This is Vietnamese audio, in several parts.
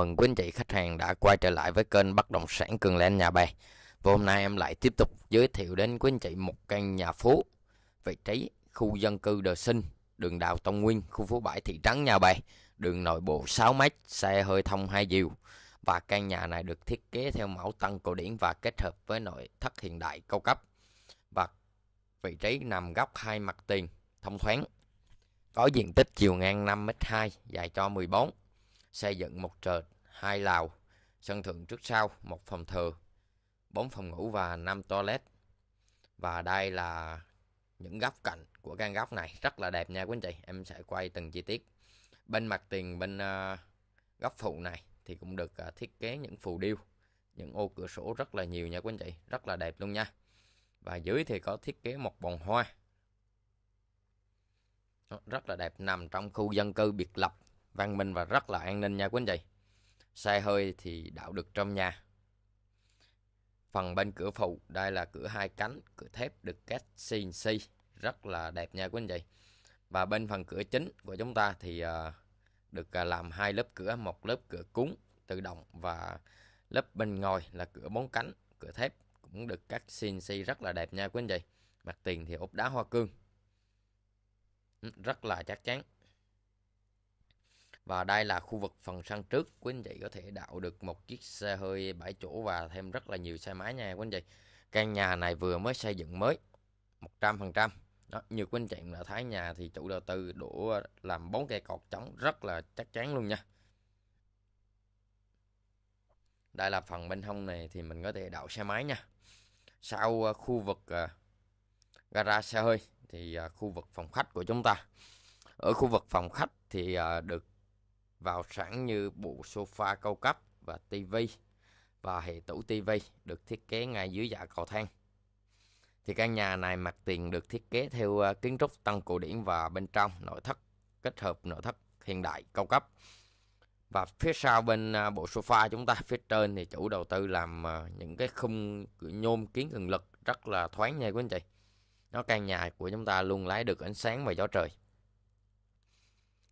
mừng quý anh chị khách hàng đã quay trở lại với kênh bất động sản Cường Lên Nhà Bè. Và hôm nay em lại tiếp tục giới thiệu đến quý anh chị một căn nhà phố vị trí khu dân cư Đờ Sinh, đường Đào Tông Nguyên, khu phố bãi thị trấn Nhà Bè, đường nội bộ 6m, xe hơi thông hai chiều Và căn nhà này được thiết kế theo mẫu tân cổ điển và kết hợp với nội thất hiện đại cao cấp. Và vị trí nằm góc hai mặt tiền, thông thoáng. Có diện tích chiều ngang 5m2, dài cho 14 xây dựng một trệt, hai lào sân thượng trước sau, một phòng thờ bốn phòng ngủ và năm toilet. Và đây là những góc cạnh của căn góc này rất là đẹp nha quý anh chị. Em sẽ quay từng chi tiết. Bên mặt tiền bên ờ, góc phụ này thì cũng được ờ, thiết kế những phù điêu, những ô cửa sổ rất là nhiều nha quý anh chị, rất là đẹp luôn nha. Và dưới thì có thiết kế một bồn hoa rất là đẹp nằm trong khu dân cư biệt lập văn minh và rất là an ninh nha quý anh chị. Xe hơi thì đạo được trong nhà. Phần bên cửa phụ, đây là cửa hai cánh, cửa thép được cắt CNC, rất là đẹp nha quý anh chị. Và bên phần cửa chính của chúng ta thì ờ, được ờ, làm hai lớp cửa, một lớp cửa cúng tự động và lớp bên ngồi là cửa bốn cánh, cửa thép cũng được cắt CNC rất là đẹp nha quý anh chị. Mặt tiền thì ốp đá hoa cương. Ừ, rất là chắc chắn. Và đây là khu vực phần sân trước, quý anh chị có thể đậu được một chiếc xe hơi 7 chỗ và thêm rất là nhiều xe máy nha quý anh chị. Căn nhà này vừa mới xây dựng mới, 100%. Đó, như quý anh chị đã thấy nhà thì chủ đầu tư đổ làm bốn cây cột chống rất là chắc chắn luôn nha. Đây là phần bên hông này thì mình có thể đậu xe máy nha. Sau à, khu vực à, gara xe hơi thì à, khu vực phòng khách của chúng ta. Ở khu vực phòng khách thì được vào sẵn như bộ sofa cao cấp và tivi và hệ tủ tivi được thiết kế ngay dưới dạ cầu thang. Thì căn nhà này mặt tiền được thiết kế theo à, kiến trúc tăng cổ điển và bên trong nội thất kết hợp nội thất hiện đại cao cấp. Và phía sau bên à, bộ sofa chúng ta phía trên thì chủ đầu tư làm à, những cái khung nhôm kiến cường lực rất là thoáng nha quý anh chị. Nó căn nhà của chúng ta luôn lái được ánh sáng và gió trời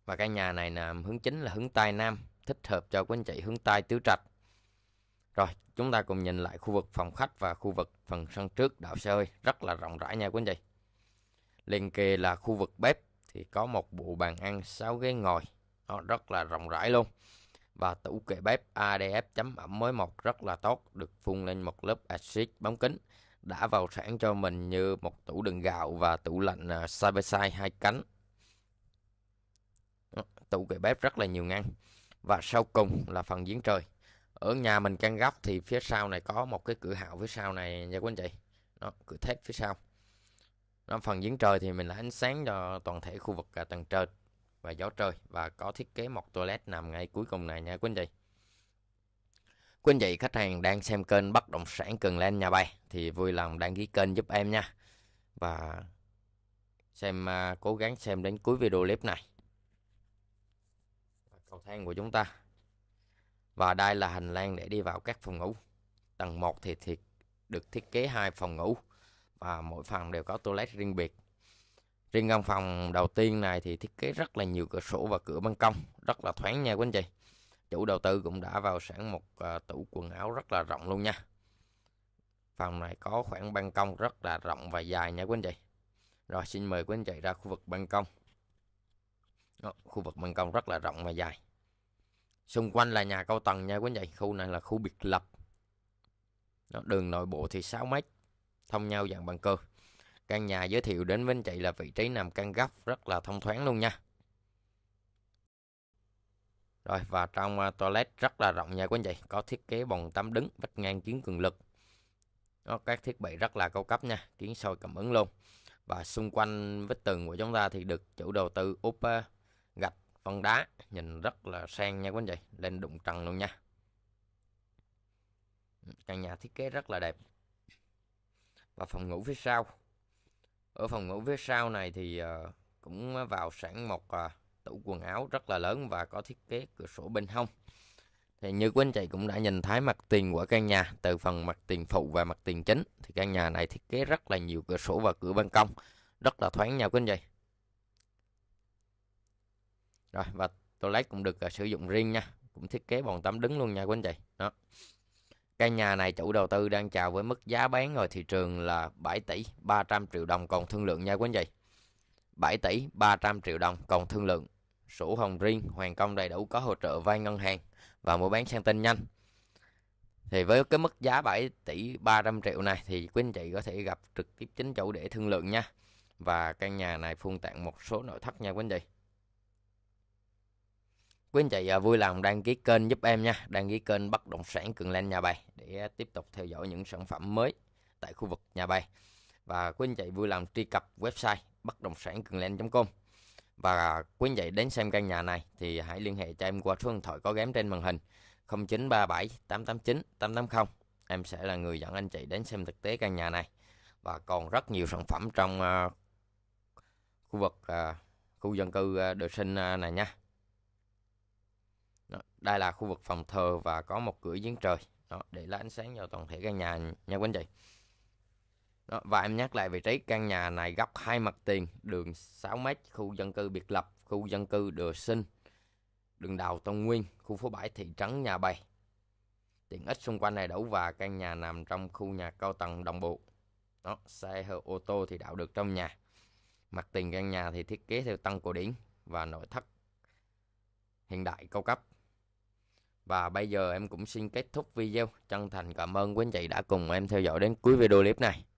và căn nhà này là hướng chính là hướng Tây Nam thích hợp cho quý anh chị hướng Tây tứ trạch rồi chúng ta cùng nhìn lại khu vực phòng khách và khu vực phần sân trước đảo sơi rất là rộng rãi nha quý anh chị liền kề là khu vực bếp thì có một bộ bàn ăn 6 ghế ngồi nó rất là rộng rãi luôn và tủ kệ bếp ADF chấm ẩm mới một rất là tốt được phun lên một lớp axit bóng kính đã vào sẵn cho mình như một tủ đựng gạo và tủ lạnh à, side by side hai cánh tủ kệ bếp rất là nhiều ngăn và sau cùng là phần giếng trời ở nhà mình căn góc thì phía sau này có một cái cửa hào phía sau này nha quý anh chị nó cửa thép phía sau nó phần giếng trời thì mình là ánh sáng cho toàn thể khu vực cả tầng trời và gió trời và có thiết kế một toilet nằm ngay cuối cùng này nha quý anh chị quý anh chị khách hàng đang xem kênh bất động sản cần lên nhà bay thì vui lòng đăng ký kênh giúp em nha và xem à, cố gắng xem đến cuối video clip này cầu thang của chúng ta và đây là hành lang để đi vào các phòng ngủ tầng 1 thì thiệt được thiết kế hai phòng ngủ và mỗi phòng đều có toilet riêng biệt riêng căn phòng đầu tiên này thì thiết kế rất là nhiều cửa sổ và cửa ban công rất là thoáng nha quý anh chị chủ đầu tư cũng đã vào sẵn một uh, tủ quần áo rất là rộng luôn nha phòng này có khoảng ban công rất là rộng và dài nha quý anh chị rồi xin mời quý anh chị ra khu vực ban công đó, khu vực ban công rất là rộng và dài. Xung quanh là nhà cao tầng nha quý anh chị. Khu này là khu biệt lập. Đó, đường nội bộ thì 6 mét. Thông nhau dạng bằng cơ. Căn nhà giới thiệu đến với anh chị là vị trí nằm căn góc rất là thông thoáng luôn nha. Rồi và trong uh, toilet rất là rộng nha quý anh chị. Có thiết kế bồn tắm đứng vách ngang kiến cường lực. Đó, các thiết bị rất là cao cấp nha. Kiến sôi cảm ứng luôn. Và xung quanh vách tường của chúng ta thì được chủ đầu tư ốp uh, gạch phân đá nhìn rất là sang nha quý anh chị lên đụng trần luôn nha căn nhà thiết kế rất là đẹp và phòng ngủ phía sau ở phòng ngủ phía sau này thì ờ, cũng vào sẵn một ờ, tủ quần áo rất là lớn và có thiết kế cửa sổ bên hông thì như quý anh chị cũng đã nhìn thấy mặt tiền của căn nhà từ phần mặt tiền phụ và mặt tiền chính thì căn nhà này thiết kế rất là nhiều cửa sổ và cửa ban công rất là thoáng nha quý anh chị rồi và toilet cũng được à, sử dụng riêng nha cũng thiết kế bồn tắm đứng luôn nha quý anh chị đó Căn nhà này chủ đầu tư đang chào với mức giá bán ngoài thị trường là 7 tỷ 300 triệu đồng còn thương lượng nha quý anh chị. 7 tỷ 300 triệu đồng còn thương lượng. Sổ hồng riêng, hoàn công đầy đủ có hỗ trợ vay ngân hàng và mua bán sang tên nhanh. Thì với cái mức giá 7 tỷ 300 triệu này thì quý anh chị có thể gặp trực tiếp chính chủ để thương lượng nha. Và căn nhà này phun tặng một số nội thất nha quý anh chị. Quý anh chị à, vui lòng đăng ký kênh giúp em nha, đăng ký kênh Bất Động Sản Cường Lan Nhà Bay để à, tiếp tục theo dõi những sản phẩm mới tại khu vực Nhà Bay. Và quý anh chị vui lòng truy cập website bất động sản cường lan.com và quý anh chị đến xem căn nhà này thì hãy liên hệ cho em qua số điện thoại có gém trên màn hình 0937 889 880. Em sẽ là người dẫn anh chị đến xem thực tế căn nhà này và còn rất nhiều sản phẩm trong à, khu vực khu dân cư uh, sinh này nha đây là khu vực phòng thờ và có một cửa giếng trời đó, để lấy ánh sáng vào toàn thể căn nhà nha quý anh chị. Đó, và em nhắc lại vị trí căn nhà này góc hai mặt tiền, đường 6m, khu dân cư biệt lập, khu dân cư Đờ Sinh, đường đào Tân Nguyên, khu phố bãi thị trấn Nhà Bày. Tiện ích xung quanh này đủ và căn nhà nằm trong khu nhà cao tầng đồng bộ. Đó, xe ô tô thì đậu được trong nhà. Mặt tiền căn nhà thì thiết kế theo tăng cổ điển và nội thất hiện đại cao cấp. Và bây giờ em cũng xin kết thúc video. Chân thành cảm ơn quý anh chị đã cùng em theo dõi đến cuối video clip này.